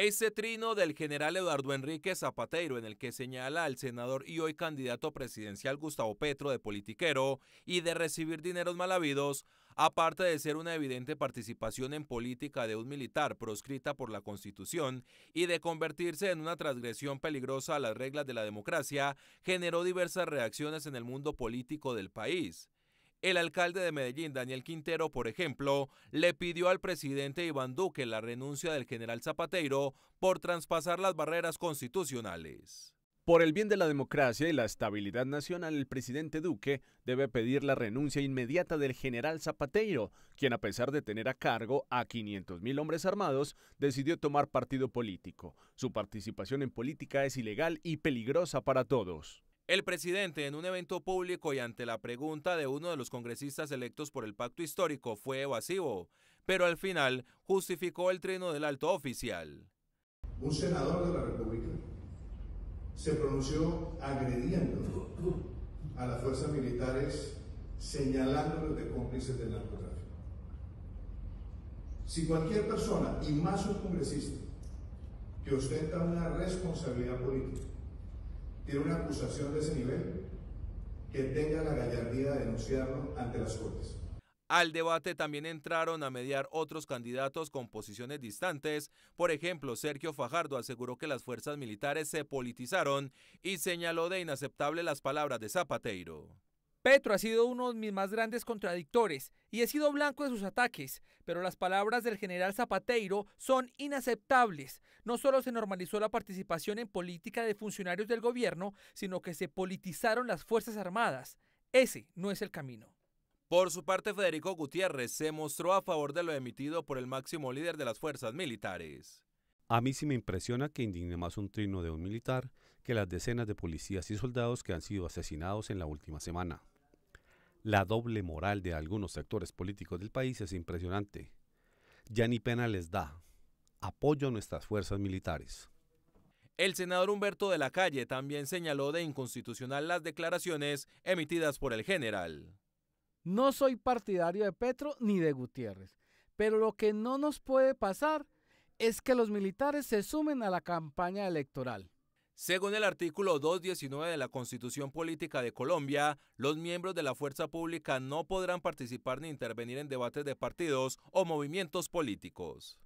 Ese trino del general Eduardo Enrique Zapateiro, en el que señala al senador y hoy candidato presidencial Gustavo Petro de politiquero y de recibir dineros mal habidos, aparte de ser una evidente participación en política de un militar proscrita por la Constitución y de convertirse en una transgresión peligrosa a las reglas de la democracia, generó diversas reacciones en el mundo político del país. El alcalde de Medellín, Daniel Quintero, por ejemplo, le pidió al presidente Iván Duque la renuncia del general Zapateiro por traspasar las barreras constitucionales. Por el bien de la democracia y la estabilidad nacional, el presidente Duque debe pedir la renuncia inmediata del general Zapateiro, quien a pesar de tener a cargo a 500.000 hombres armados, decidió tomar partido político. Su participación en política es ilegal y peligrosa para todos. El presidente en un evento público y ante la pregunta de uno de los congresistas electos por el pacto histórico fue evasivo, pero al final justificó el trino del alto oficial. Un senador de la República se pronunció agrediendo a las fuerzas militares señalándolos de cómplices del narcotráfico. Si cualquier persona, y más un congresista, que ostenta una responsabilidad política, tiene una acusación de ese nivel, que tenga la gallardía de denunciarlo ante las Cortes. Al debate también entraron a mediar otros candidatos con posiciones distantes. Por ejemplo, Sergio Fajardo aseguró que las fuerzas militares se politizaron y señaló de inaceptable las palabras de Zapateiro. Petro ha sido uno de mis más grandes contradictores y he sido blanco de sus ataques, pero las palabras del general Zapateiro son inaceptables. No solo se normalizó la participación en política de funcionarios del gobierno, sino que se politizaron las Fuerzas Armadas. Ese no es el camino. Por su parte, Federico Gutiérrez se mostró a favor de lo emitido por el máximo líder de las fuerzas militares. A mí sí me impresiona que indigne más un trino de un militar que las decenas de policías y soldados que han sido asesinados en la última semana. La doble moral de algunos sectores políticos del país es impresionante. Ya ni pena les da. Apoyo a nuestras fuerzas militares. El senador Humberto de la Calle también señaló de inconstitucional las declaraciones emitidas por el general. No soy partidario de Petro ni de Gutiérrez, pero lo que no nos puede pasar es que los militares se sumen a la campaña electoral. Según el artículo 219 de la Constitución Política de Colombia, los miembros de la fuerza pública no podrán participar ni intervenir en debates de partidos o movimientos políticos.